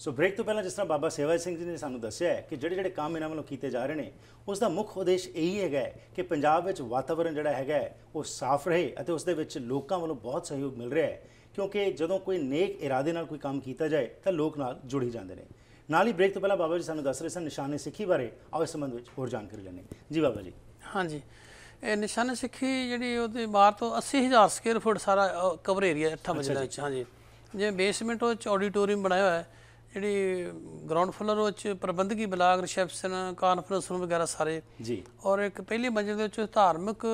ਸੋ break ਤੋਂ ਪਹਿਲਾਂ ਜਿਸ ਤਰ੍ਹਾਂ ਬਾਬਾ ਸੇਵਾ ਸਿੰਘ ਜੀ ਨੇ ਸਾਨੂੰ ਦੱਸਿਆ ਹੈ ਕਿ ਜਿਹੜੇ ਜਿਹੜੇ ਕੰਮ ਇਹਨਾਂ ਵੱਲੋਂ ਕੀਤੇ ਜਾ ਰਹੇ ਨੇ ਉਸ ਦਾ ਮੁੱਖ ਉਦੇਸ਼ ਇਹੀ ਹੈਗਾ ਕਿ ਪੰਜਾਬ ਵਿੱਚ ਵਾਤਾਵਰਣ ਜਿਹੜਾ ਹੈਗਾ ਉਹ ਸਾਫ਼ ਰਹੇ ਅਤੇ ਉਸ ਦੇ ਵਿੱਚ ਲੋਕਾਂ ਵੱਲੋਂ ਬਹੁਤ ਸਹਿਯੋਗ ਮਿਲ ਰਿਹਾ ਹੈ ਕਿਉਂਕਿ ਜਦੋਂ ਕੋਈ ਨੇਕ ਇਰਾਦੇ ਨਾਲ ਕੋਈ ਕੰਮ ਕੀਤਾ ਜਾਏ ਤਾਂ ਲੋਕ ਨਾਲ ਜੁੜ ਹੀ ਜਾਂਦੇ ਨੇ ਨਾਲ ਹੀ ਬ੍ਰੇਕ ਤੋਂ ਪਹਿਲਾਂ ਬਾਬਾ ਜੀ ਸਾਨੂੰ ਦੱਸ ਰਹੇ ਸਨ ਨਿਸ਼ਾਨੇ ਸਿੱਖੀ ਬਾਰੇ ਆਓ ਇਸ ਸੰਬੰਧ ਵਿੱਚ ਹੋਰ ਜਾਣਕਾਰੀ ਲੈਣੇ ਜੀ ਬਾਬਾ ਜੀ ਹਾਂਜੀ ਇਹ ਨਿਸ਼ਾਨੇ ਸਿੱਖੀ ਜਿਹੜੀ ਉਹਦੇ ਬਾਹਰ ਤੋਂ 80000 ਸਕੁਅਰ ਫੁੱਟ ਸਾਰਾ ਕਵਰ ਏਰੀਆ 8 ਵਜੇ ਵਿੱਚ ਹਾਂਜੀ ਜਿਵੇਂ ਬੇਸਮੈਂਟ ਉਹ ਆਡੀਟੋਰੀਅਮ ਬਣਾਇਆ ਹੋਇਆ ਹੈ ਜਿਹੜੀ ਗਰਾਊਂਡ ਫਲੋਰ ਵਿੱਚ ਪ੍ਰਬੰਧਕੀ ਬਲਾਗ ਰਿਸੈਪਸ਼ਨ ਕਾਨਫਰੰਸ ਰੂਮ ਵਗੈਰਾ ਸਾਰੇ ਜੀ ਔਰ ਇੱਕ ਪਹਿਲੀ ਮੰਜ਼ਿਲ ਦੇ ਵਿੱਚ ਧਾਰਮਿਕ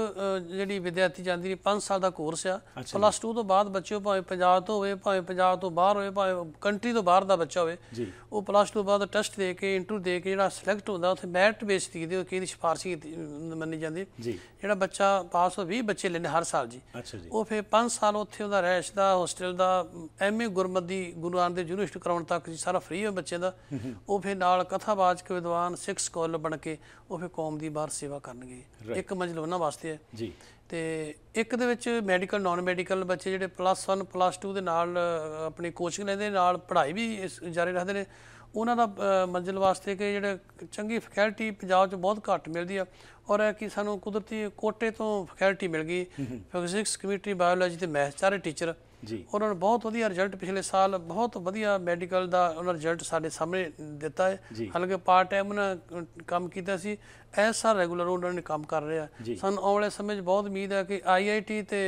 ਜਿਹੜੀ ਵਿਦਿਆਰਥੀ ਜਾਂਦੀ ਨੇ 5 ਸਾਲ ਦਾ ਕੋਰਸ ਆ ਪਲੱਸ 2 ਤੋਂ ਬਾਅਦ ਬੱਚੇ ਭਾਵੇਂ ਪੰਜਾਬ ਤੋਂ ਹੋਵੇ ਭਾਵੇਂ ਪੰਜਾਬ ਤੋਂ ਬਾਹਰ ਹੋਵੇ ਭਾਵੇਂ ਕੰਟਰੀ ਤੋਂ ਬਾਹਰ ਦਾ ਬੱਚਾ ਹੋਵੇ ਉਹ ਪਲੱਸ 2 ਤੋਂ ਬਾਅਦ ਟੈਸਟ ਦੇ ਕੇ ਇੰਟਰਵਿਊ ਦੇ ਕੇ ਜਿਹੜਾ ਸਿਲੈਕਟ ਹੁੰਦਾ ਉੱਥੇ ਮੈਰਿਟ ਬੇਸ ਦੀ ਦੇ ਕਿਹਦੀ ਸਿਫਾਰਸ਼ੀ ਮੰਨੀ ਜਾਂਦੀ ਜੀ ਜਿਹੜਾ ਬੱਚਾ ਪਾਸ ਹੋ 20 ਬੱਚੇ ਲੈਣੇ ਹਰ ਸਾਲ ਜੀ ਅੱਛਾ ਜੀ ਉਹ ਫਿਰ 5 ਸਾਲ ਉੱਥੇ ਉਹਦਾ ਰਹਿਸ਼ ਦਾ ਹੋਸਟਲ ਦਾ ਐਮਏ ਗੁਰਮਤ ਗੁਰੂ ਨਾਨਕ ਯੂਨੀਵਰਸਿਟੀ ਕਰਾਉਣ ਤੱਕ ਜੀ ਸਾਰਾ ਫ੍ਰੀ ਹੋ ਬੱਚੇ ਦਾ ਉਹ ਫਿਰ ਨਾਲ ਕਥਾਵਾਚਕ ਵਿਦਵਾਨ ਸਿੱਖ ਸਕਾਲਰ ਬਣ ਕੇ ਉਹ ਫਿਰ ਕੌਮ ਦੀ ਬਾਹਰ ਸੇਵਾ ਕਰਨਗੇ ਇੱਕ ਮੰਜ਼ਲ ਉਹਨਾਂ ਵਾਸਤੇ ਹੈ ਜੀ ਤੇ ਇੱਕ ਦੇ ਵਿੱਚ ਮੈਡੀਕਲ ਨਾਨ ਮੈਡੀਕਲ ਬੱਚੇ ਜਿਹੜੇ ਪਲੱਸ 1 ਪਲੱਸ 2 ਦੇ ਨਾਲ ਆਪਣੀ ਕੋਚਿੰਗ ਲੈਂਦੇ ਨਾਲ ਪੜ੍ਹਾਈ ਵੀ ਜਾਰੀ ਰੱਖਦੇ ਨੇ ਉਹਨਾਂ ਦਾ ਮੰਜ਼ਲ ਵਾਸਤੇ ਕਿ ਜਿਹੜੇ ਚੰਗੀ ਫੈਕਲਟੀ ਪੰਜਾਬ 'ਚ ਬਹੁਤ ਘੱਟ ਮਿਲਦੀ ਆ ਔਰ ਇਹ ਕਿ ਸਾਨੂੰ ਕੁਦਰਤੀ ਕੋਟੇ ਤੋਂ ਫੈਕਲਟੀ ਮਿਲ ਗਈ ਫਿਜ਼ਿਕਸ ਕੈਮਿਸਟਰੀ ਬਾਇਓਲੋਜੀ ਤੇ ਮੈਥ ਸਾਰੇ ਟੀਚਰ ਜੀ ਉਹਨਾਂ ਨੇ ਬਹੁਤ ਵਧੀਆ ਰਿਜ਼ਲਟ ਪਿਛਲੇ ਸਾਲ ਬਹੁਤ ਵਧੀਆ ਮੈਡੀਕਲ ਦਾ ਉਹਨਾਂ ਰਿਜ਼ਲਟ ਸਾਡੇ ਸਾਹਮਣੇ ਦਿੱਤਾ ਹੈ ਹਾਲਾਂਕਿ ਪਾਰਟ ਟਾਈਮ ਉਹਨਾਂ ਕੰਮ ਕੀਤਾ ਸੀ ਐਸਾ ਰੈਗੂਲਰ ਉਹਨਾਂ ਨੇ ਕੰਮ ਕਰ ਰਿਹਾ ਸਾਨੂੰ ਆਉਣ ਵਾਲੇ ਸਮੇਂ 'ਚ ਬਹੁਤ ਉਮੀਦ ਹੈ ਕਿ ਆਈਆਈਟੀ ਤੇ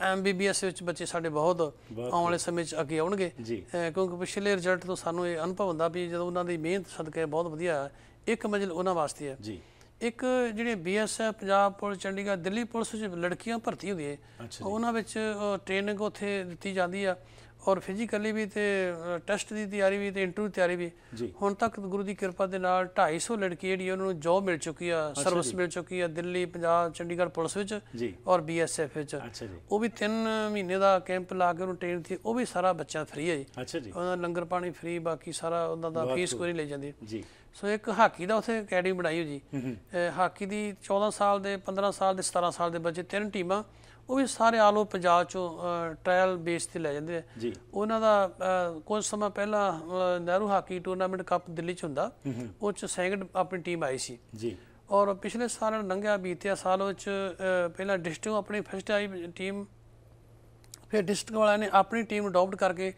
ਐਮਬੀਬੀਐਸ ਵਿੱਚ ਬੱਚੇ ਸਾਡੇ ਬਹੁਤ ਆਉਣ ਵਾਲੇ ਸਮੇਂ 'ਚ ਅੱਗੇ ਆਉਣਗੇ ਕਿਉਂਕਿ ਪਿਛਲੇ ਰਿਜ਼ਲਟ ਤੋਂ ਸਾਨੂੰ ਇਹ ਅਨੁਭਵ ਹੁੰਦਾ ਵੀ ਜਦੋਂ ਉਹਨਾਂ ਦੀ ਮਿਹਨਤ ਸਦਕੇ ਬਹੁਤ ਵਧੀਆ ਇੱਕ ਮੰਜ਼ਿਲ ਉਹਨਾਂ ਵਾਸਤੇ ਹੈ ਜੀ ਇੱਕ ਜਿਹੜੇ BSF Punjab police Chandigarh Delhi police ਵਿੱਚ ਲੜਕੀਆਂ ਭਰਤੀ ਹੁੰਦੀ ਹੈ ਉਹਨਾਂ ਵਿੱਚ ਟ੍ਰੇਨਿੰਗ ਉੱਥੇ ਦਿੱਤੀ ਜਾਂਦੀ ਆ ਔਰ ਫਿਜ਼ੀਕਲੀ ਵੀ ਤੇ ਟੈਸਟ ਦੀ ਤਿਆਰੀ ਵੀ ਤੇ ਇੰਟਰਵਿਊ ਤਿਆਰੀ ਵੀ ਹੁਣ ਤੱਕ ਗੁਰੂ ਦੀ ਕਿਰਪਾ ਦੇ ਨਾਲ 250 ਲੜਕੀ ਜਿਹੜੀ ਉਹਨਾਂ ਨੂੰ ਜੌਬ ਮਿਲ ਚੁੱਕੀ ਆ ਸਰਵਿਸ ਮਿਲ ਚੁੱਕੀ ਆ ਦਿੱਲੀ ਪੰਜਾਬ ਚੰਡੀਗੜ੍ਹ ਪੁਲਿਸ ਵਿੱਚ ਔਰ ਬੀਐਸਐਫ ਵਿੱਚ ਉਹ ਵੀ 3 ਮਹੀਨੇ ਦਾ ਕੈਂਪ ਲਾ ਕੇ ਉਹਨੂੰ ਟ੍ਰੇਨ ਸੀ ਉਹ ਵੀ ਸਾਰਾ ਬੱਚਾ ਫ੍ਰੀ ਹੈ ਜੀ ਉਹਨਾਂ ਲੰਗਰ ਪਾਣੀ ਫ੍ਰੀ ਬਾਕੀ ਸਾਰਾ ਉਹਨਾਂ ਦਾ ਫੀਸ ਕੋਈ ਲਈ ਜਾਂਦੀ ਜੀ ਸੋ ਇੱਕ ਹਾਕੀ ਦਾ ਉਥੇ ਅਕੈਡਮੀ ਬਣਾਈ ਹੋ ਜੀ ਹਾਕੀ ਦੀ 14 ਸਾਲ ਦੇ 15 ਸਾਲ ਦੇ 17 ਸਾਲ ਦੇ ਬੱਚੇ ਤਿੰਨ ਟੀਮਾਂ ਉਹ ਵੀ ਸਾਰੇ ਆਲੋ ਪੰਜਾਬ ਚੋਂ ਟ੍ਰਾਇਲ ਬੇਸ ਤੇ ਲੈ ਜਾਂਦੇ ਆ ਉਹਨਾਂ ਦਾ ਕੁਝ ਸਮਾਂ ਪਹਿਲਾਂ Nehru hockey tournament cup Delhi ਚ ਹੁੰਦਾ ਉਹ ਚ ਸੈਂਗਡ ਆਪਣੀ ਟੀਮ ਆਈ ਸੀ ਜੀ ਔਰ ਪਿਛਲੇ ਸਾਲ ਲੰਘਿਆ ਬੀਤਿਆ ਸਾਲ ਵਿੱਚ ਪਹਿਲਾਂ ਡਿਸਟ੍ਰਿਕਟ ਆਪਣੀ ਫਸਟ ਆਈ ਟੀਮ ਫਿਰ ਡਿਸਟ੍ਰਿਕਟ ਵਾਲਿਆਂ ਨੇ ਆਪਣੀ ਟੀਮ ਅਡਾਪਟ ਕਰਕੇ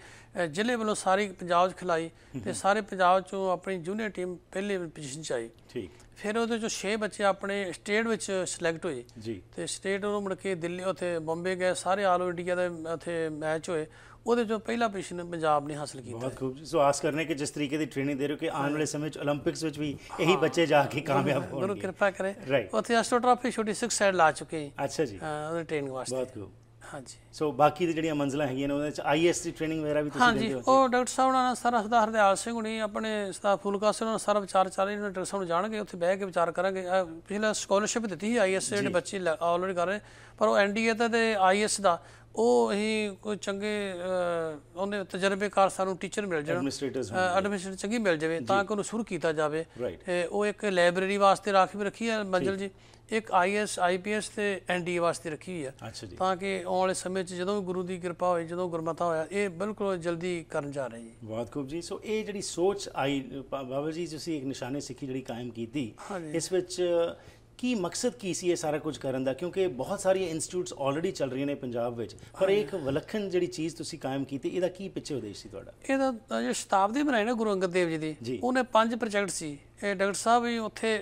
ਜ਼ਿਲ੍ਹੇ ਵੱਲੋਂ ਸਾਰੀ ਪੰਜਾਬ 'ਚ ਖਿਲਾਈ ਤੇ ਸਾਰੇ ਪੰਜਾਬ 'ਚੋਂ ਆਪਣੀ ਜੂਨੀਅਰ ਟੀਮ ਪਹਿਲੇ ਪੋਜੀਸ਼ਨ 'ਚ ਆਈ ਠੀਕ ਫਿਰ ਉਹਦੇ ਜੋ 6 ਬੱਚੇ ਆਪਣੇ ਸਟੇਟ ਵਿੱਚ ਸਿਲੈਕਟ ਹੋਏ ਜੀ ਤੇ ਸਟੇਟ ਨੂੰ ਮੁੜ ਕੇ ਦਿੱਲੀ ਉੱਥੇ ਬੰਬੇ ਗਏ ਸਾਰੇ ਆਲ ਇੰਡੀਆ ਦੇ ਉੱਥੇ ਮੈਚ ਹੋਏ ਉਹਦੇ ਚੋਂ ਪਹਿਲਾ ਪੋਜੀਸ਼ਨ ਪੰਜਾਬ ਨੇ ਹਾਸਲ ਕੀਤਾ ਬਹੁਤ ਖੂਬ ਸੋ ਆਸ ਕਰਨੇ ਕਿ ਜਿਸ ਤਰੀਕੇ ਦੀ ਟ੍ਰੇਨਿੰਗ ਦੇ ਰਹੇ ਹੋ ਕਿ ਆਉਣ ਵਾਲੇ ਸਮੇਂ ਵਿੱਚ 올림픽ਸ ਵਿੱਚ ਵੀ ਇਹੀ ਬੱਚੇ ਜਾ ਕੇ ਕਾਮਯਾਬ ਹੋਣਗੇ ਗੁਰੂ ਕਿਰਪਾ ਕਰੇ ਉੱਥੇ ਐਸਟ੍ਰੋ ਛੋਟੀ 6 ਸਾਈਡ ਲਾ ਚੁੱਕੇ ਅੱਛਾ ਜੀ ਹਾਂ ਉਹਦੇ ਟ੍ਰੇਨਿੰਗ ਵਾਸਤੇ ਬਹੁਤ ਖੂਬ ਹਾਂਜੀ ਸੋ ਬਾਕੀ ਦੀ ਜਿਹੜੀਆਂ ਮੰਜ਼ਲਾਂ ਹੈਗੀਆਂ ਨੇ ਉਹਦੇ ਵਿੱਚ ਆਈਐਸ ਦੀ ਟ੍ਰੇਨਿੰਗ ਵਗੈਰਾ ਵੀ ਤੁਸੀਂ ਦਿੰਦੇ ਹੋ ਹਾਂਜੀ ਉਹ ਡਾਕਟਰ ਸਾਹਿਬ ਨਾਲ ਸਰ ਹਸਦਾ ਆਲ ਸਿੰਘ ਹੁਣੀ ਆਪਣੇ ਸਟਾਫ ਫੂਲਕਾਸ ਨਾਲ ਸਾਰਾ ਵਿਚਾਰ ਚਾਰੇ ਰਿਹਾ ਡਾਕਟਰ ਸਾਹਿਬ ਨੂੰ ਜਾਣਗੇ ਉੱਥੇ ਬਹਿ ਕੇ ਵਿਚਾਰ ਕਰਾਂਗੇ ਪਿਛਲਾ ਸਕਾਲਰਸ਼ਿਪ ਦਿੱਤੀ ਸੀ ਆਈਐਸ ਦੇ ਬੱਚੇ ਆਲਰੇਡੀ ਕਰ ਰਹੇ ਪਰ ਉਹ ਐਨਡੀਏ ਦਾ ਤੇ ਆਈਐਸ ਦਾ ਉਹ ਅਸੀਂ ਕੋਈ ਚੰਗੇ ਉਹਨੇ ਤਜਰਬੇਕਾਰ ਸਾਨੂੰ ਟੀਚਰ ਮਿਲ ਜਾਣ ਐਡਮਿਨਿਸਟ੍ਰੇਟਰ ਚੰਗੀ ਮਿਲ ਜਾਵੇ ਤਾਂ ਕਿ ਉਹਨੂੰ ਸ਼ੁਰੂ ਕੀਤਾ ਜਾਵੇ ਉਹ ਇੱਕ ਲਾਇਬ੍ਰੇਰੀ ਵਾਸਤੇ ਰਾਖੀ ਰੱਖੀ ਹੈ ਮੰਜਲ ਜੀ ਇੱਕ ਆਈਐਸ ਆਈਪੀਐਸ ਤੇ ਐਨਡੀ ਵਾਸਤੇ ਰੱਖੀ ਹੈ ਤਾਂ ਕਿ ਆਉਣ ਵਾਲੇ ਸਮੇਂ 'ਚ ਜਦੋਂ ਵੀ ਗੁਰੂ ਦੀ ਕਿਰਪਾ ਹੋਏ ਜਦੋਂ ਗੁਰਮਤਾ ਹੋਇਆ ਇਹ ਬਿਲਕੁਲ ਜਲਦੀ ਕਰਨ ਜਾ ਰਹੇ ਜੀ ਬਹੁਤ ਖੂਬ ਜੀ ਸੋ ਇਹ ਜਿਹੜੀ ਸੋਚ ਆਈ ਬਾਬਾ ਜੀ ਤੁਸੀਂ ਇੱਕ ਨਿਸ਼ਾਨੇ ਸਿੱਖੀ ਜਿਹੜੀ ਕਾਇਮ ਕੀਤੀ ਇਸ ਵਿੱਚ ਕੀ ਮਕਸਦ ਕੀ ਸੀ ਇਹ ਸਾਰਾ ਕੁਝ ਕਰਨ ਦਾ ਕਿਉਂਕਿ ਬਹੁਤ ਸਾਰੀਆਂ ਇੰਸਟੀਚਿਊਟਸ ਆਲਰੇਡੀ ਚੱਲ ਰਹੀਆਂ ਨੇ ਪੰਜਾਬ ਵਿੱਚ ਪਰ ਇੱਕ ਵਿਲੱਖਣ ਜਿਹੜੀ ਚੀਜ਼ ਤੁਸੀਂ ਕਾਇਮ ਕੀਤੀ ਇਹਦਾ ਕੀ ਪਿੱਛੇ ਉਦੇਸ਼ ਸੀ ਤੁਹਾਡਾ ਇਹਦਾ ਜੋ ਸ਼ਤਾਬਦੀ ਬਣਾਈ ਨਾ ਗੁਰੂ ਅੰਗਦ ਦੇਵ ਜੀ ਦੀ ਉਹਨੇ ਪੰਜ ਪ੍ਰੋਜੈਕਟ ਸੀ ਇਹ ਡਾਕਟਰ ਸਾਹਿਬ ਵੀ ਉੱਥੇ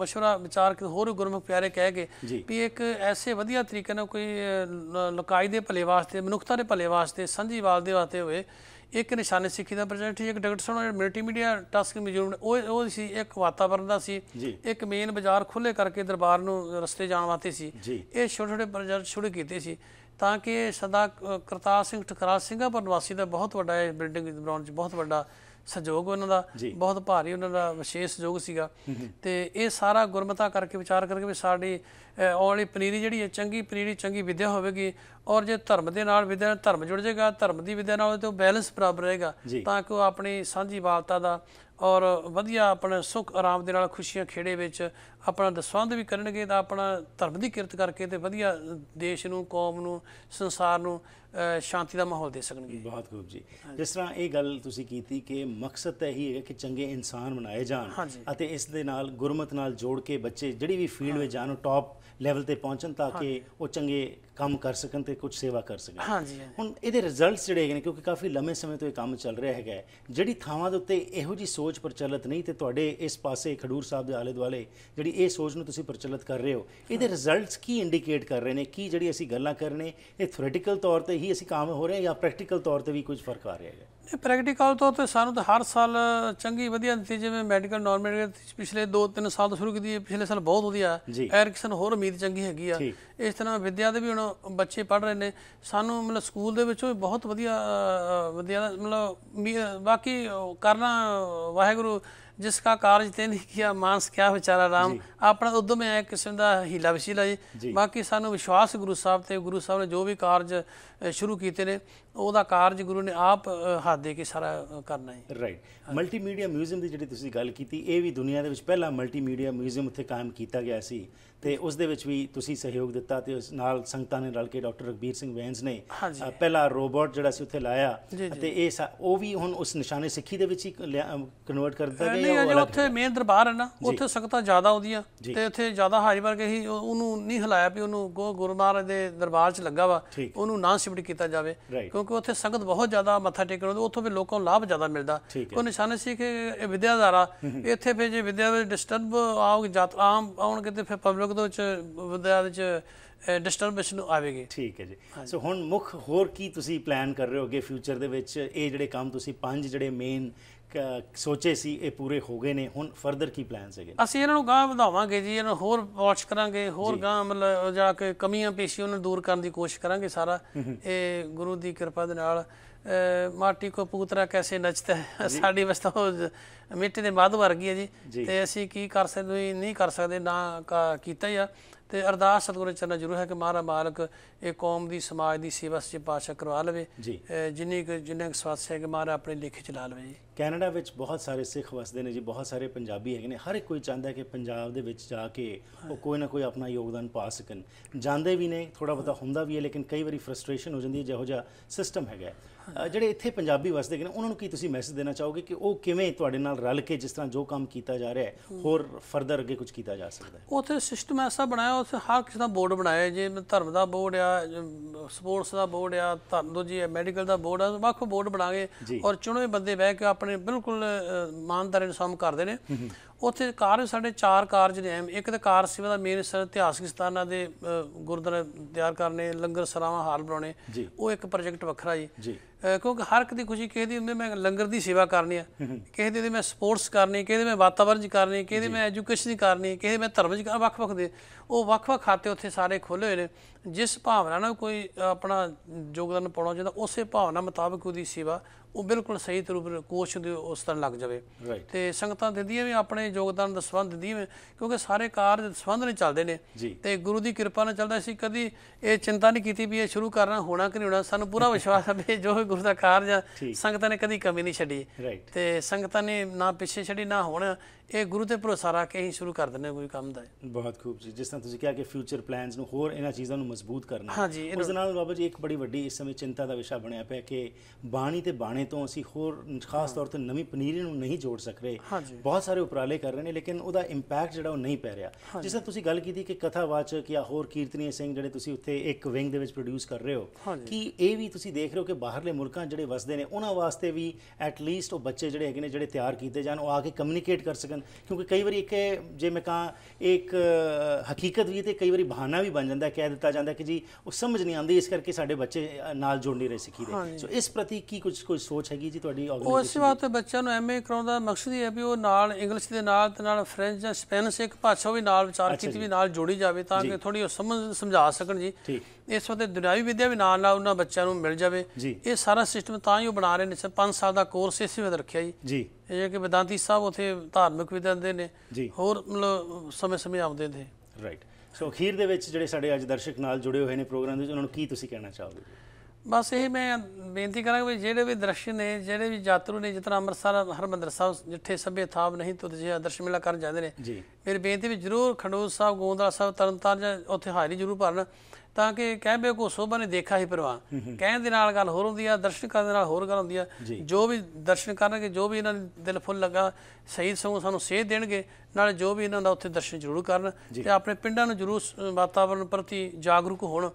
مشورہ ਵਿਚਾਰ ਕੇ ਹੋਰ ਗੁਰਮੁਖ ਪਿਆਰੇ ਕਹਿ ਕੇ ਵੀ ਇੱਕ ਐਸੇ ਵਧੀਆ ਤਰੀਕੇ ਨਾਲ ਕੋਈ ਲੋਕਾਈ ਦੇ ਭਲੇ ਵਾਸਤੇ ਮਨੁੱਖਤਾ ਦੇ ਭਲੇ ਵਾਸਤੇ ਸੰਜੀਵਾਲ ਦੇ ਵਾਸਤੇ ਹੋਏ ਇੱਕ ਨਿਸ਼ਾਨੇ ਸਿੱਖੀ ਦਾ ਪ੍ਰੋਜੈਕਟ ਸੀ ਇੱਕ ਡਾਕਟਰ ਸਾਹਿਬ ਨੇ ਮਲਟੀਮੀਡੀਆ ਟਾਸਕ ਮਜੂਰ ਉਹ ਉਹ ਸੀ ਇੱਕ ਵਾਤਾਵਰਣ ਦਾ ਸੀ ਇੱਕ ਮੇਨ ਬਾਜ਼ਾਰ ਖੁੱਲੇ ਕਰਕੇ ਦਰਬਾਰ ਨੂੰ ਰਸਤੇ ਜਾਣ ਵਾਸਤੇ ਸੀ ਇਹ ਛੋਟੇ ਛੋਟੇ ਪ੍ਰੋਜੈਕਟ ਸ਼ੁਰੂ ਕੀਤੇ ਸੀ ਤਾਂ ਕਿ ਸਦਾ ਕਰਤਾਰ ਸਿੰਘ ਠਕਰਾ ਸਿੰਘਾ ਨਿਵਾਸੀ ਦਾ ਬਹੁਤ ਵੱਡਾ ਇਹ ਬਿਲਡਿੰਗ ਬਣਾਉਣ 'ਚ ਬਹੁਤ ਵੱਡਾ ਸਹਿਯੋਗ ਉਹਨਾਂ ਦਾ ਬਹੁਤ ਭਾਰੀ ਉਹਨਾਂ ਦਾ ਵਿਸ਼ੇਸ਼ ਸਹਿਯੋਗ ਸੀਗਾ ਤੇ ਇਹ ਸਾਰਾ ਗੁਰਮਤਾ ਕਰਕੇ ਵਿਚਾਰ ਕਰਕੇ ਵੀ ਸਾਡੀ ਆਉਣ ਵਾਲੀ ਪਨੀਰੀ ਜਿਹੜੀ ਹੈ ਚੰਗੀ ਪਨੀਰੀ ਚੰਗੀ ਵਿਦਿਆ ਹੋਵੇਗੀ ਔਰ ਜੇ ਧਰਮ ਦੇ ਨਾਲ ਵਿਦਿਆ ਨਾਲ ਧਰਮ ਜੁੜ ਜਾਏਗਾ ਧਰਮ ਦੀ ਵਿਦਿਆ ਨਾਲ ਤੇ ਉਹ ਬੈਲੈਂਸ ਬਰਾਬਰ ਰਹੇਗਾ ਤਾਂ ਕਿ ਉਹ ਆਪਣੀ ਸਾਂਝੀ ਵਾਲਤਾ ਦਾ ਔਰ ਵਧੀਆ ਆਪਣਾ ਸੁਖ ਆਰਾਮ ਦੇ ਨਾਲ ਖੁਸ਼ੀਆਂ ਖੇੜੇ ਵਿੱਚ ਆਪਣਾ ਦਸਵੰਦ ਵੀ ਕਰਨਗੇ ਤਾਂ ਆਪਣਾ ਧਰਮ ਦੀ ਕਿਰਤ ਕਰਕੇ ਤੇ ਵਧੀਆ ਦੇਸ਼ ਨੂੰ ਕੌਮ ਨੂੰ ਸੰਸਾਰ ਨੂੰ ਸ਼ਾਂਤੀ ਦਾ ਮਾਹੌਲ ਦੇ ਸਕਣਗੇ ਬਹੁਤ ਖੂਬ ਜੀ ਜਿਸ ਤਰ੍ਹਾਂ ਇਹ ਗੱਲ ਤੁਸੀਂ ਕੀਤੀ ਕਿ ਮਕਸਦ ਤਾਂ ਇਹੀ ਹੈ ਕਿ ਚੰਗੇ ਇਨਸਾਨ ਬਣਾਏ ਜਾਣ ਅਤੇ ਇਸ ਦੇ ਨਾਲ ਗੁਰਮਤ ਨਾਲ ਜੋੜ ਕੇ ਬੱਚੇ ਜਿਹੜੀ ਵੀ ਫੀਲਡ ਵਿੱਚ ਜਾਣ ਉਹ ਟੌਪ ਲੈਵਲ ਤੇ ਪਹੁੰਚਣ ਤਾਂ ਕਿ ਉਹ ਚੰਗੇ ਕੰਮ ਕਰ ਸਕਣ ਤੇ ਕੁਝ ਸੇਵਾ ਕਰ ਸਕਣ ਹਾਂਜੀ ਹੁਣ ਇਹਦੇ ਰਿਜ਼ਲਟਸ ਜਿਹੜੇ ਹੈਗੇ ਨੇ ਕਿਉਂਕਿ ਕਾਫੀ ਲੰਮੇ ਸਮੇਂ ਤੋਂ ਇਹ ਕੰਮ ਚੱਲ ਰਿਹਾ ਹੈਗਾ ਜਿਹੜੀ ਥਾਵਾਂ ਦੇ ਉੱਤੇ ਇਹੋ ਜੀ ਸੋਚ ਪ੍ਰਚਲਿਤ ਨਹੀਂ ਤੇ ਤੁਹਾਡੇ ਇਸ ਪਾਸੇ ਖਡੂਰ ਸਾਹਿਬ ਦੇ ਆਲੇ ਦੁਆਲੇ ਜਿਹੜੀ ਇਹ ਸੋਚ ਨੂੰ ਤੁਸੀਂ ਪ੍ਰਚਲਿਤ ਕਰ ਰਹੇ ਹੋ ਇਹਦੇ ਰਿਜ਼ਲਟਸ ਕੀ ਇੰਡੀਕੇਟ ਕਰ ਰਹੇ ਨੇ ਕੀ ਜਿਹੜੀ ਅਸੀਂ ਗੱਲਾਂ ਕਰਨੇ ਇਹ ਥਿਓਰੀਟੀਕਲ ਤੌਰ ਤੇ ਹੀ ਅਸੀਂ ਕੰਮ ਹੋ ਰਹੇ ਹਾਂ ਜਾਂ ਪ੍ਰੈਕਟੀਕਲ ਤੌਰ ਤੇ ਵੀ ਕੁਝ ਫਰਕ ਆ ਰਿਹਾ ਹੈ ਨਹੀਂ ਪ੍ਰੈਕਟੀਕਲ ਤੋਂ ਤੇ ਸਾਨੂੰ ਤਾਂ ਹਰ ਸਾਲ ਚੰਗੀ ਵਧੀਆ ਨਤੀਜੇ ਜਿਵੇਂ ਮੈਡੀਕਲ ਨਾਰਮਲ ਪਿਛਲੇ 2-3 ਸਾਲ ਤੋਂ ਸ਼ੁਰੂ ਕੀਤੀ ਹੈ ਪਿਛਲੇ ਸਾਲ ਬਹੁਤ ਵਧੀਆ ਐਰਕਸਨ ਹੋਰ ਉਮੀਦ ਚੰਗੀ ਹੈਗੀ ਆ ਇਸ ਤਰ੍ਹਾਂ ਵਿਦਿਆ ਦੇ ਵੀ ਹੁਣ ਬੱਚੇ ਪੜ ਰਹੇ ਨੇ ਸਾਨੂੰ ਮਤਲਬ ਸਕੂਲ ਦੇ ਵਿੱਚੋਂ ਬਹੁਤ ਵਧੀਆ ਵਿਦਿਆ ਮਤਲਬ ਬਾਕੀ ਕਰਨਾ ਵਾਹਿਗੁਰੂ ਜਿਸ ਦਾ ਕਾਰਜ ਤੇ ਨਹੀਂ ਕੀਆ ਮਾਨਸ ਕਿਆ ਵਿਚਾਰਾ ਰਾਮ ਆਪਣਾ ਉਦਮ ਹੈ ਕਿਸਮ ਦਾ ਹੀਲਾ ਵਸੀਲਾ ਜੀ ਬਾਕੀ ਸਾਨੂੰ ਵਿਸ਼ਵਾਸ ਗੁਰੂ ਸਾਹਿਬ ਤੇ ਗੁਰੂ ਸਾਹਿਬ ਨੇ ਜੋ ਵੀ ਕਾਰਜ ਸ਼ੁਰੂ ਕੀਤੇ ਨੇ ਉਹਦਾ ਕਾਰਜ ਗੁਰੂ ਨੇ ਆਪ ਹੱਥ ਦੇ ਕੇ ਸਾਰਾ ਕਰਨਾ ਹੈ ਰਾਈਟ ਮਲਟੀਮੀਡੀਆ ਮਿਊਜ਼ੀਅਮ ਦੀ ਜਿਹੜੀ ਤੁਸੀਂ ਗੱਲ ਕੀਤੀ ਇਹ ਵੀ ਦੁਨੀਆ ਦੇ ਵਿੱਚ ਪਹਿਲਾ ਮਲਟੀਮੀਡੀਆ ਮਿਊਜ਼ੀਅਮ ਉੱਥੇ ਕਾਇਮ ਕੀਤਾ ਗਿਆ ਸੀ ਤੇ ਉਸ ਦੇ ਵਿੱਚ ਵੀ ਤੁਸੀਂ ਸਹਿਯੋਗ ਦਿੱਤਾ ਤੇ ਉਸ ਨਾਲ ਸੰਗਤਾਂ ਨੇ ਰਲ ਕੇ ਡਾਕਟਰ ਰਗਬੀਰ ਸਿੰਘ ਵੈਂਸ ਨੇ ਪਹਿਲਾ ਰੋਬੋਟ ਜਿਹੜਾ ਸੀ ਉੱਥੇ ਲਾਇਆ ਤੇ ਇਹ ਉਹ ਵੀ ਹੁਣ ਉਸ ਨਿਸ਼ਾਨੇ ਸਿੱਖੀ ਦੇ ਵਿੱਚ ਹੀ ਕਨਵਰਟ ਕਰ ਦਿੱਤਾ ਗਿਆ ਨਹੀਂ ਉੱਥੇ ਮੇਨ ਦਰਬਾਰ ਹੈ ਨਾ ਉੱਥੇ ਸੰਗਤਾਂ ਜ਼ਿਆਦਾ ਆਉਂਦੀਆਂ ਤੇ ਉੱਥੇ ਜ਼ਿਆਦਾ ਹਾਜ਼ਰ ਵਰਗੇ ਹੀ ਉਹਨੂੰ ਨਹੀਂ ਹਲਾਇਆ ਵੀ ਉਹਨੂੰ ਗੁਰੂ ਮਹਾਰਾਜ ਦੇ ਦਰਬਾਰ 'ਚ ਲੱਗਾ ਵਾ ਉਹਨੂੰ ਨਾ ਸ਼ਿਫਟ ਕੀਤਾ ਜਾਵੇ ਕਿਉਂਕਿ ਉੱਥੇ ਸੰਗਤ ਬਹੁਤ ਜ਼ਿਆਦਾ ਮੱਥਾ ਟੇਕਣ ਉਹ ਉੱਥੋਂ ਵੀ ਲੋਕਾਂ ਨੂੰ ਲਾਭ ਜ਼ਿਆਦਾ ਮਿਲਦਾ ਉਹ ਨਿਸ਼ਾਨਾ ਸੀ ਕਿ ਇਹ ਵਿਦਿਆਧਾਰਾ ਇੱਥੇ ਫਿਰ ਜੇ ਵਿਦਿਆ ਵਿੱਚ ਡਿਸਟਰਬ ਆਉਂ ਜਦ ਆਮ ਆਉਣਗੇ ਤੇ ਫਿਰ ਪਬਲਿਕ ਦੇ ਵਿੱਚ ਵਿਦਿਆ ਵਿੱਚ ਡਿਸਟਰਬੈਂਸ ਆਵੇਗੀ ਠੀਕ ਹੈ ਜੀ ਸੋ ਹੁਣ ਮੁੱਖ ਹੋਰ ਕੀ ਤੁਸੀਂ ਪਲਾਨ ਕਰ ਰਹੇ ਹੋਗੇ ਫਿਊਚਰ ਦੇ ਵਿੱਚ ਇਹ ਜਿਹੜੇ ਕੰਮ ਤੁਸੀਂ ਪੰਜ ਜਿਹੜੇ ਮੇਨ ਸੋਚੇ ਸੀ ਇਹ ਪੂਰੇ ਹੋ ਗਏ ਨੇ ਹੁਣ ਫਰਦਰ ਕੀ ਪਲਾਨਸ ਹੈਗੇ ਅਸੀਂ ਇਹਨਾਂ ਨੂੰ ਗਾਂ ਵਧਾਵਾਂਗੇ ਜੀ ਇਹਨਾਂ ਹੋਰ ਵਾਚ ਕਰਾਂਗੇ ਹੋਰ ਗਾਂ ਮਤਲਬ ਜਾ ਕੇ ਕਮੀਆਂ ਪੇਸ਼ੀਆਂ ਨੂੰ ਦੂਰ ਕਰਨ ਦੀ ਕੋਸ਼ਿਸ਼ ਕਰਾਂਗੇ ਸਾਰਾ ਇਹ ਗੁਰੂ ਦੀ ਕਿਰਪਾ ਦੇ ਨਾਲ ਮਾਟੀ ਕੋ ਪੂਤਰਾ ਕੈਸੇ ਨੱਚਦਾ ਹੈ ਸਾਡੀ ਵਸਤਾ ਮਿੱਟੀ ਦੇ ਬਾਦ ਵਰਗੀ ਹੈ ਜੀ ਤੇ ਅਸੀਂ ਕੀ ਕਰ ਸਕਦੇ ਨਹੀਂ ਕਰ ਸਕਦੇ ਨਾ ਕੀਤਾ ਹੀ ਆ ਤੇ ਅਰਦਾਸ ਸਤਿਗੁਰੂ ਚਰਨਾਂ ਜ਼ਰੂਰ ਹੈ ਕਿ ਮਾਰਾ ਮਾਲਕ ਇਹ ਕੌਮ ਦੀ ਸਮਾਜ ਦੀ ਸੇਵਾ ਸੱਚ ਪਾਸ਼ਾ ਕਰਵਾ ਲਵੇ ਜਿੰਨੀ ਜਿੰਨੇ ਸਵਾਸ ਹੈ ਕਿ ਮਾਰਾ ਆਪਣੇ ਚ ਚਲਾ ਲਵੇ ਜੀ ਕੈਨੇਡਾ ਵਿੱਚ ਬਹੁਤ ਸਾਰੇ ਸਿੱਖ ਵਸਦੇ ਨੇ ਜੀ ਬਹੁਤ ਸਾਰੇ ਪੰਜਾਬੀ ਹੈਗੇ ਨੇ ਹਰ ਇੱਕ ਕੋਈ ਚਾਹੁੰਦਾ ਕਿ ਪੰਜਾਬ ਦੇ ਵਿੱਚ ਜਾ ਕੇ ਉਹ ਕੋਈ ਨਾ ਕੋਈ ਆਪਣਾ ਯੋਗਦਾਨ ਪਾ ਸਕਣ ਜਾਂਦੇ ਵੀ ਨੇ ਥੋੜਾ ਬਤਾ ਹੁੰਦਾ ਵੀ ਹੈ ਲੇਕਿਨ ਕਈ ਵਾਰੀ ਫਰਸਟ੍ਰੇਸ਼ਨ ਹੋ ਜਾਂਦੀ ਹੈ ਜਿਹੋ ਜਿਹਾ ਸਿਸਟਮ ਹੈਗਾ ਜਿਹੜੇ ਇੱਥੇ ਪੰਜਾਬੀ ਵਸਦੇ ਨੇ ਉਹਨਾਂ ਨੂੰ ਕੀ ਤੁਸੀਂ ਮੈਸੇਜ ਦੇਣਾ ਚਾਹੋਗੇ ਕਿ ਉਹ ਕਿਵੇਂ ਤੁਹਾਡੇ ਨਾਲ ਰਲ ਕੇ ਜਿਸ ਤਰ੍ਹਾਂ ਜੋ ਕੰਮ ਕੀਤਾ ਜਾ ਰਿਹਾ ਹੈ ਹੋਰ ਫਰਦਰ ਅੱਗੇ ਕੁਝ ਕੀਤਾ ਜਾ ਸਕਦਾ ਹੈ ਉੱਥੇ ਸਿਸਟਮ ਐਸਾ ਬਣਾਇਆ ਉਸ ਹਰ ਕਿਸੇ ਦਾ ਬੋਰਡ ਬਣਾਇਆ ਜੇ ਧਰਮ ਦਾ ਬੋਰਡ ਆ ਸਪੋਰਟਸ ਦਾ ਬੋਰਡ ਆ ਧਰਮ ਦੂਜੀ ਮੈਡੀਕਲ ਦਾ ਬੋਰਡ ਆ ਵੱਖ ਬੋਰਡ ਬਣਾਗੇ ਔਰ ਚੁਣੇ ਬੰਦੇ ਬਹਿ ਕੇ ਆਪਣੇ ਬਿਲਕੁਲ ਇਮਾਨਦਾਰੀ ਨੂੰ ਸਮ ਕਰਦੇ ਨੇ ਉੱਥੇ ਕਾਰਜ ਸਾਡੇ ਚਾਰ ਕਾਰਜ ਨੇ ਐਮ ਇੱਕ ਤਾਂ ਕਾਰ ਸੇਵਾ ਦਾ ਮੇਨ ਸਰ ਇਤਿਹਾਸਕ ਸਥਾਨਾਂ ਦੇ ਗੁਰਦੁਆਰੇ ਤਿਆਰ ਕਰਨੇ ਲੰਗਰ ਸਰਾਵਾਂ ਹਾਲ ਬਣਾਉਣੇ ਉਹ ਇੱਕ ਪ੍ਰੋਜੈਕਟ ਵੱਖਰਾ ਜੀ ਕਿਉਂਕਿ ਹਰ ਇੱਕ ਦੀ ਖੁਸ਼ੀ ਕਿਸੇ ਦੀ ਹੁੰਦੀ ਮੈਂ ਲੰਗਰ ਦੀ ਸੇਵਾ ਕਰਨੀ ਆ ਕਿਸੇ ਦੇ ਮੈਂ ਸਪੋਰਟਸ ਕਰਨੀ ਕਿਸੇ ਦੇ ਮੈਂ ਵਾਤਾਵਰਣ ਦੀ ਕਰਨੀ ਕਿਸੇ ਦੇ ਮੈਂ ਐਜੂਕੇਸ਼ਨ ਦੀ ਕਰਨੀ ਕਿਸੇ ਮੈਂ ਧਰਮ ਦੀ ਵੱਖ-ਵੱਖ ਦੇ ਉਹ ਵੱਖ-ਵੱਖ ਖਾਤੇ ਉੱਥੇ ਸਾਰੇ ਖੋਲੇ ਹੋਏ ਨੇ ਜਿਸ ਭਾਵਨਾ ਨਾਲ ਕੋਈ ਆਪਣਾ ਯੋਗਦਾਨ ਪਾਉਣਾ ਚਾਹੁੰਦਾ ਉਸੇ ਭਾਵਨਾ ਮੁਤਾਬਕ ਉਹਦੀ ਸੇਵਾ ਉਹ ਬਿਲਕੁਲ ਸਹੀ ਤਰੂਪ ਨਾਲ ਕੋਸ਼ਿਸ਼ ਦੇ ਉਸ ਤਰ੍ਹਾਂ ਲੱਗ ਜਾਵੇ ਤੇ ਸੰਗਤਾਂ ਦਿੰਦੀਆਂ ਵੀ ਆਪਣੇ ਯੋਗਦਾਨ ਦਾ ਸਬੰਧ ਦਿੰਦੀਆਂ ਕਿਉਂਕਿ ਸਾਰੇ ਕਾਰਜ ਸਬੰਧ ਨੇ ਚੱਲਦੇ ਨੇ ਤੇ ਗੁਰੂ ਦੀ ਕਿਰਪਾ ਨਾਲ ਚੱਲਦਾ ਸੀ ਕਦੀ ਇਹ ਚਿੰਤਾ ਨਹੀਂ ਕੀਤੀ ਵੀ ਇਹ ਸ਼ੁਰੂ ਕਰਨਾ ਹੋਣਾ ਕਿ ਨਹੀਂ ਹੋਣਾ ਸਾਨੂੰ ਪੂਰਾ ਵਿਸ਼ਵਾਸ ਹੈ ਵੀ ਜੋ ਗੁਰੂ ਦਾ ਕਾਰਜ ਸੰਗਤਾਂ ਨੇ ਕਦੀ ਕਮੀ ਨਹੀਂ ਛੱਡੀ ਤੇ ਸੰਗਤਾਂ ਨੇ ਨਾ ਪਿੱਛੇ ਛੱਡੀ ਨਾ ਹੁਣ ਇਹ ਗੁਰੂ ਤੇ ਭਰੋਸਾ ਰੱਖ ਕੇ ਹੀ ਸ਼ੁਰੂ ਕਰ ਦਿੰਦੇ ਕੋਈ ਕੰਮ ਦਾ ਬਹੁਤ ਖੂਬ ਜੀ ਜਿਸ ਤਰ੍ਹਾਂ ਤੁਸੀਂ ਕਿਹਾ ਕਿ ਫਿਊਚਰ ਪਲਾਨਸ ਨੂੰ ਹੋਰ ਇਹਨਾਂ ਚੀਜ਼ਾਂ ਨੂੰ ਮਜ਼ਬੂਤ ਕਰਨਾ ਹਾਂਜੀ ਉਸ ਨਾਲ ਬਾਬਾ ਜੀ ਇੱਕ ਬੜੀ ਵੱਡੀ ਇਸ ਸਮੇਂ ਚਿੰਤਾ ਦਾ ਵਿਸ਼ਾ ਬਣਿਆ ਪਿਆ ਕਿ ਬਾਣੀ ਤੇ ਬਾਣੇ ਤੋਂ ਅਸੀਂ ਹੋਰ ਖਾਸ ਤੌਰ ਤੇ ਨਵੀਂ ਪਨੀਰੀ ਨੂੰ ਨਹੀਂ ਜੋੜ ਸਕ ਰਹੇ ਬਹੁਤ ਸਾਰੇ ਉਪਰਾਲੇ ਕਰ ਰਹੇ ਨੇ ਲੇਕਿਨ ਉਹਦਾ ਇੰਪੈਕਟ ਜਿਹੜਾ ਉਹ ਨਹੀਂ ਪੈ ਰਿਹਾ ਜਿਸ ਤਰ੍ਹਾਂ ਤੁਸੀਂ ਗੱਲ ਕੀਤੀ ਕਿ ਕਥਾਵਾਚਕ ਜਾਂ ਹੋਰ ਕੀਰਤਨੀਏ ਸਿੰਘ ਜਿਹੜੇ ਤੁਸੀਂ ਉੱਥੇ ਇੱਕ ਵਿੰਗ ਦੇ ਵਿੱਚ ਪ੍ਰੋਡਿਊਸ ਕਰ ਰਹੇ ਹੋ ਕਿ ਇਹ ਵੀ ਤੁਸੀਂ ਦੇਖ ਰਹੇ ਹੋ ਕਿ ਬਾਹਰਲੇ ਮੁਲਕਾਂ ਜਿਹੜੇ ਵਸਦੇ ਨੇ ਉਹਨਾਂ ਵਾਸਤੇ ਵੀ ਐਟ ਲੀਸਟ ਉਹ ਬੱਚੇ ਜਿਹੜੇ ਹੈਗੇ ਨੇ ਜਿਹੜੇ ਤਿਆਰ ਕੀਤੇ ਜਾਣ ਉਹ ਆ ਕੇ ਕਮਿਊਨੀਕੇਟ ਕਰ ਸਕਣ ਸਕਣ ਕਿਉਂਕਿ ਕਈ ਵਾਰੀ ਇੱਕ ਜੇ ਮੈਂ ਕਹਾਂ ਇੱਕ ਹਕੀਕਤ ਵੀ ਤੇ ਕਈ ਵਾਰੀ ਬਹਾਨਾ ਵੀ ਬਣ ਜਾਂਦਾ ਕਹਿ ਦਿੱਤਾ ਜਾਂਦਾ ਕਿ ਜੀ ਉਹ ਸਮਝ ਨਹੀਂ ਆਉਂਦੀ ਇਸ ਕਰਕੇ ਸਾਡੇ ਬੱਚੇ ਨਾਲ ਜੁੜ ਨਹੀਂ ਰਹੇ ਸਿੱਖੀ ਦੇ ਸੋ ਇਸ ਪ੍ਰਤੀ ਕੀ ਕੁਝ ਕੋਈ ਸੋਚ ਹੈਗੀ ਜੀ ਤੁਹਾਡੀ ਆਰਗੇਨਾਈਜੇਸ਼ਨ ਉਸ ਵਾਸਤੇ ਬੱਚਿਆਂ ਨੂੰ ਐਮਏ ਕਰਾਉਣ ਦਾ ਮਕਸਦ ਹੀ ਹੈ ਵੀ ਉਹ ਨਾਲ ਇੰਗਲਿਸ਼ ਦੇ ਨਾਲ ਤੇ ਨਾਲ ਫ੍ਰੈਂਚ ਜਾਂ ਸਪੈਨਿਸ਼ ਇੱਕ ਭਾਸ਼ਾ ਵੀ ਨਾਲ ਵਿਚਾਰ ਕੀਤੀ ਵੀ ਨਾਲ ਜੋੜੀ ਜਾਵੇ ਤਾਂ ਕਿ ਥੋੜੀ ਉਹ ਸਮਝ ਸਮਝਾ ਸਕਣ ਜੀ ਇਸ ਵਾਸਤੇ ਦੁਨਿਆਵੀ ਵਿਦਿਆ ਵੀ ਨਾਲ ਨਾਲ ਉਹਨਾਂ ਬੱਚਿਆਂ ਨੂੰ ਮਿਲ ਜਾਵੇ ਇਹ ਸਾਰਾ ਸਿਸਟਮ ਤਾਂ ਹੀ ਉਹ ਬਣਾ ਰਹੇ ਨੇ ਸਰ 5 ਸਾਲ ਦਾ ਕੋਰਸ ਇਸੇ ਵਿੱਚ ਰੱਖਿਆ ਜੀ ਇਹ ਹੈ ਕਿ ਵਿਦਾਂਤੀ ਸਾਹਿਬ ਉਥੇ ਧਾਰਮਿਕ ਵੀ ਦਿੰਦੇ ਨੇ ਹੋਰ ਮਤਲਬ ਸਮੇਂ-ਸਮੇਂ ਆਉਂਦੇ ਨੇ ਰਾਈਟ ਸੋ ਅਖੀਰ ਦੇ ਵਿੱਚ ਜਿਹੜੇ ਸਾਡੇ ਅੱਜ ਦਰਸ਼ਕ ਨਾਲ ਜੁੜੇ ਹੋਏ ਨੇ ਪ੍ਰੋਗਰਾਮ ਦੇ ਵਿੱਚ ਉਹਨਾਂ ਨੂੰ ਕੀ ਤੁਸੀਂ ਕਹਿਣਾ ਚਾਹੋਗੇ ਬਸ ਇਹ ਮੈਂ ਬੇਨਤੀ ਕਰਾਂਗਾ ਵੀ ਜਿਹੜੇ ਵੀ ਦਰਸ਼ਨ ਨੇ ਜਿਹੜੇ ਵੀ ਯਾਤਰੂ ਨੇ ਜਿਤਨਾ ਅੰਮ੍ਰਿਤਸਰ ਹਰਮੰਦਰ ਸਾਹਿਬ ਜਿੱਥੇ ਸਭੇ ਥਾਵ ਨਹੀਂ ਤੁਰ ਜੇ ਦਰਸ਼ਨ ਮੇਲਾ ਕਰਨ ਜਾਂਦੇ ਨੇ ਮੇਰੀ ਬੇਨਤੀ ਵੀ ਜਰੂਰ ਖੰਡੂਰ ਸਾਹਿਬ ਗੋਂਦਲਾ ਸਾਹਿਬ ਤਰਨਤਾਰਨ ਜਾਂ ਉੱਥੇ ਹਾਜ਼ਰੀ ਜਰੂਰ ਭਰਨ ਤਾਂ ਕਿ ਕਹਿਬੇ ਕੋ ਸੋਭਾ ਨੇ ਦੇਖਾ ਹੀ ਪਰਵਾ ਕਹਿਣ ਦੇ ਨਾਲ ਗੱਲ ਹੋਰ ਹੁੰਦੀ ਆ ਦਰਸ਼ਕਾਂ ਦੇ ਨਾਲ ਹੋਰ ਗੱਲ ਹੁੰਦੀ ਆ ਜੋ ਵੀ ਦਰਸ਼ਨ ਕਰਨਗੇ ਜੋ ਵੀ ਇਹਨਾਂ ਦੇ ਦਿਲ ਫੁੱਲ ਲੱਗਾ ਸਹੀ ਸੰਗ ਸਾਨੂੰ ਸੇਧ ਦੇਣਗੇ ਨਾਲ ਜੋ ਵੀ ਇਹਨਾਂ ਦਾ ਉੱਥੇ ਦਰਸ਼ਨ ਜ਼ਰੂਰ ਕਰਨ ਤੇ ਆਪਣੇ ਪਿੰਡਾਂ ਨੂੰ ਜ਼ਰੂਰ ਵਾਤਾਵਰਣ ਪ੍ਰਤੀ ਜਾਗਰੂਕ ਹੋਣ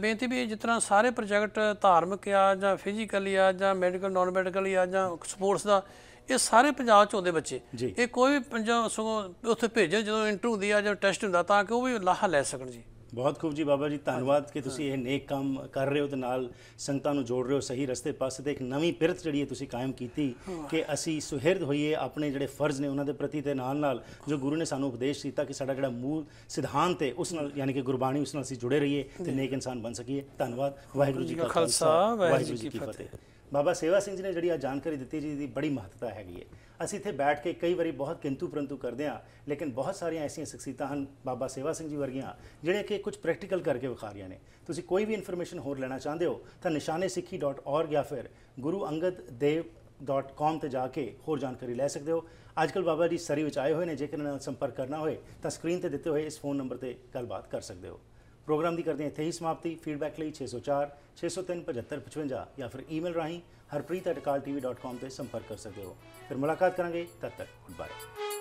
ਬੇਨਤੀ ਵੀ ਜਿਤਨਾ ਸਾਰੇ ਪ੍ਰੋਜੈਕਟ ਧਾਰਮਿਕ ਆ ਜਾਂ ਫਿਜ਼ੀਕਲੀ ਆ ਜਾਂ ਮੈਡੀਕਲ ਨਾਨ ਮੈਡੀਕਲੀ ਆ ਜਾਂ ਸਪੋਰਟਸ ਦਾ ਇਹ ਸਾਰੇ ਪੰਜਾਬ ਚ ਦੇ ਬੱਚੇ ਇਹ ਕੋਈ ਵੀ ਪੰਜਾਬ ਸਗੋਂ ਉੱਥੇ ਭੇਜੋ ਜਦੋਂ ਇੰਟਰਵਿਊ ਦੀ ਆ ਜਾਂ ਟੈਸਟ ਹੁੰਦਾ ਤਾਂ ਕਿ ਉਹ ਵੀ ਲਾਹਾ ਲੈ ਸਕਣ ਜੀ ਬਹੁਤ ਖੂਬ ਜੀ ਬਾਬਾ ਜੀ ਧੰਨਵਾਦ ਕਿ ਤੁਸੀਂ ਇਹ ਨੇਕ ਕੰਮ ਕਰ ਰਹੇ ਹੋ ਤੇ ਨਾਲ ਸੰਗਤਾਂ ਨੂੰ ਜੋੜ ਰਹੇ ਹੋ ਸਹੀ ਰਸਤੇ ਪਾਸੇ ਤੇ ਇੱਕ ਨਵੀਂ ਪਿਰਤ ਜਿਹੜੀ ਹੈ ਤੁਸੀਂ ਕਾਇਮ ਕੀਤੀ ਕਿ ਅਸੀਂ ਸੁਹਿਰਦ ਹੋਈਏ ਆਪਣੇ ਜਿਹੜੇ ਫਰਜ਼ ਨੇ ਉਹਨਾਂ ਦੇ ਪ੍ਰਤੀ ਤੇ ਨਾਲ ਨਾਲ ਜੋ ਗੁਰੂ ਨੇ ਸਾਨੂੰ ਉਪਦੇਸ਼ ਦਿੱਤਾ ਕਿ ਸਾਡਾ ਜਿਹੜਾ ਮੂਲ ਸਿਧਾਂਤ ਹੈ ਉਸ ਨਾਲ ਯਾਨੀ ਕਿ ਗੁਰਬਾਣੀ ਉਸ ਨਾਲ ਅਸੀਂ ਜੁੜੇ ਰਹੀਏ ਤੇ ਨੇਕ ਇਨਸਾਨ ਬਣ ਸਕੀਏ ਧੰਨਵਾਦ ਵਾਹਿਗੁਰੂ ਜੀ ਕਾ ਖਾਲਸਾ ਵਾਹਿਗੁਰੂ ਜੀ ਕੀ ਫਤਿਹ ਬਾਬਾ ਸੇਵਾ ਸਿੰਘ ਜੀ ਨੇ ਜਿਹੜੀ ਆ ਜਾਣਕਾਰੀ ਦਿੱਤੀ ਜੀ ਦੀ ਬੜੀ ਮਹੱਤਤਾ ਹੈਗੀ ਹੈ ਅਸੀਂ ਇੱਥੇ ਬੈਠ ਕੇ ਕਈ ਵਾਰੀ ਬਹੁਤ ਕਿੰਤੂ ਪਰੰਤੂ ਕਰਦੇ ਆ ਲੇਕਿਨ ਬਹੁਤ ਸਾਰੀਆਂ ਐਸੀਆਂ ਸਖਸੀਤਾ ਹਨ ਬਾਬਾ ਸੇਵਾ ਸਿੰਘ ਜੀ ਵਰਗੀਆਂ ਜਿਹੜੇ ਕਿ ਕੁਝ ਪ੍ਰੈਕਟੀਕਲ ਕਰਕੇ ਵਿਖਾ ਰਹੀਆਂ ਨੇ ਤੁਸੀਂ ਕੋਈ ਵੀ ਇਨਫੋਰਮੇਸ਼ਨ ਹੋਰ ਲੈਣਾ ਚਾਹੁੰਦੇ ਹੋ ਤਾਂ nishanesikhi.org ਜਾਂ ਫਿਰ guruangaddev.com ਤੇ ਜਾ ਕੇ ਹੋਰ ਜਾਣਕਾਰੀ ਲੈ ਸਕਦੇ ਹੋ ਅੱਜਕੱਲ ਬਾਬਾ ਜੀ ਸਰੀ ਵਿੱਚ ਆਏ ਹੋਏ ਨੇ ਜੇਕਰ ਨਾਲ ਸੰਪਰਕ ਕਰਨਾ ਹੋਏ ਤਾਂ ਸਕਰੀਨ ਤੇ ਦਿੱਤੇ ਹੋਏ ਇਸ ਫੋਨ ਨੰਬਰ ਤੇ ਗੱਲਬਾਤ ਕਰ ਸਕਦੇ ਹੋ ਪ੍ਰੋਗਰਾਮ ਦੀ ਕਰਦੇ ਹਾਂ ਇੱਥੇ ਹੀ ਸਮਾਪਤੀ ਫੀਡਬੈਕ ਲਈ 604 603 7555 ਜਾਂ ਫਿਰ ਈਮੇਲ ਰਾਹੀਂ harpreet@kaltv.com ਤੇ ਸੰਪਰਕ ਕਰ ਸਕਦੇ ਹੋ ਫਿਰ ਮੁਲਾਕਾਤ ਕਰਾਂਗੇ ਤਦ ਤੱਕ ਗੁੱਡ ਬਾਏ